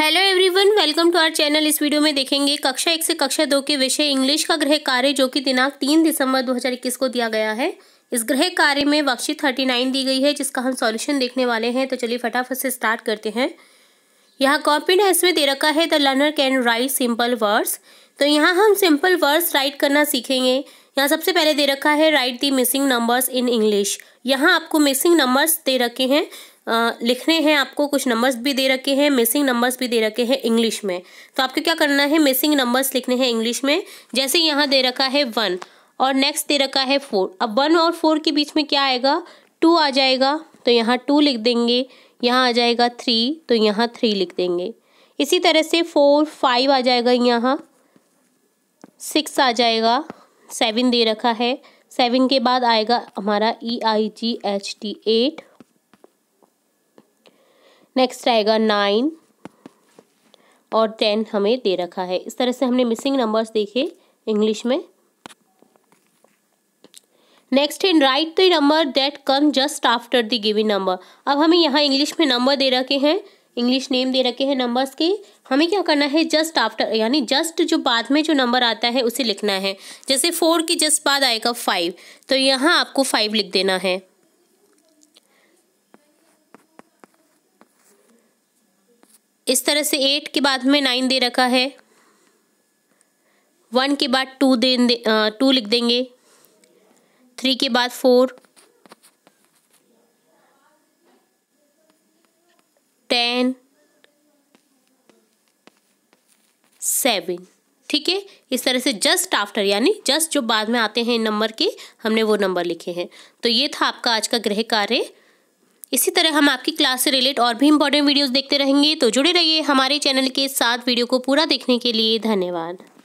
hello everyone welcome to our channel इस video में देखेंगे कक्षा एक से कक्षा दो के विषय इंग्लिश का गृह कार्य जो कि दिनांक तीन दिसंबर 2021 को दिया गया है इस गृह कार्य में थर्टी नाइन दी गई है जिसका हम सॉल्यूशन देखने वाले हैं तो चलिए फटाफट से स्टार्ट करते हैं यहाँ कॉपी ने इसमें दे रखा है the learner can write simple words तो यहाँ हम सिंपल वर्ड्स राइट करना सीखेंगे यहाँ सबसे पहले दे रखा है write the missing numbers in English यहाँ आपको मिसिंग नंबर्स दे रखे हैं लिखने हैं आपको कुछ नंबर्स भी दे रखे हैं मिसिंग नंबर्स भी दे रखे हैं इंग्लिश में तो आपको क्या करना है मिसिंग नंबर्स लिखने हैं इंग्लिश में जैसे यहाँ दे रखा है वन और नेक्स्ट दे रखा है फोर अब वन और फोर के बीच में क्या आएगा टू आ जाएगा तो यहाँ टू लिख देंगे यहाँ आ जाएगा थ्री तो यहाँ थ्री लिख देंगे इसी तरह से फोर फाइव आ जाएगा यहाँ सिक्स आ जाएगा सेवन दे रखा है सेवन के बाद आएगा हमारा E I G H T eight next आएगा नाइन और टेन हमें दे रखा है इस तरह से हमने मिसिंग नंबर्स देखे इंग्लिश में next in write the number that come just after the giving number अब हमें यहाँ इंग्लिश में नंबर दे रखे हैं इंग्लिश नेम दे रखे हैं नंबर्स के हमें क्या करना है जस्ट आफ्टर यानी जस्ट जो बाद में जो नंबर आता है उसे लिखना है जैसे फोर के जस्ट बाद आएगा फाइव तो यहाँ आपको फाइव लिख देना है इस तरह से एट के बाद में नाइन दे रखा है वन के बाद टू दे टू लिख देंगे थ्री के बाद फोर टेन सेवन ठीक है इस तरह से जस्ट आफ्टर यानी जस्ट जो बाद में आते हैं नंबर के हमने वो नंबर लिखे हैं तो ये था आपका आज का गृह कार्य इसी तरह हम आपकी क्लास से रिलेटेड और भी इंपॉर्टेंट वीडियोस देखते रहेंगे तो जुड़े रहिए हमारे चैनल के साथ वीडियो को पूरा देखने के लिए धन्यवाद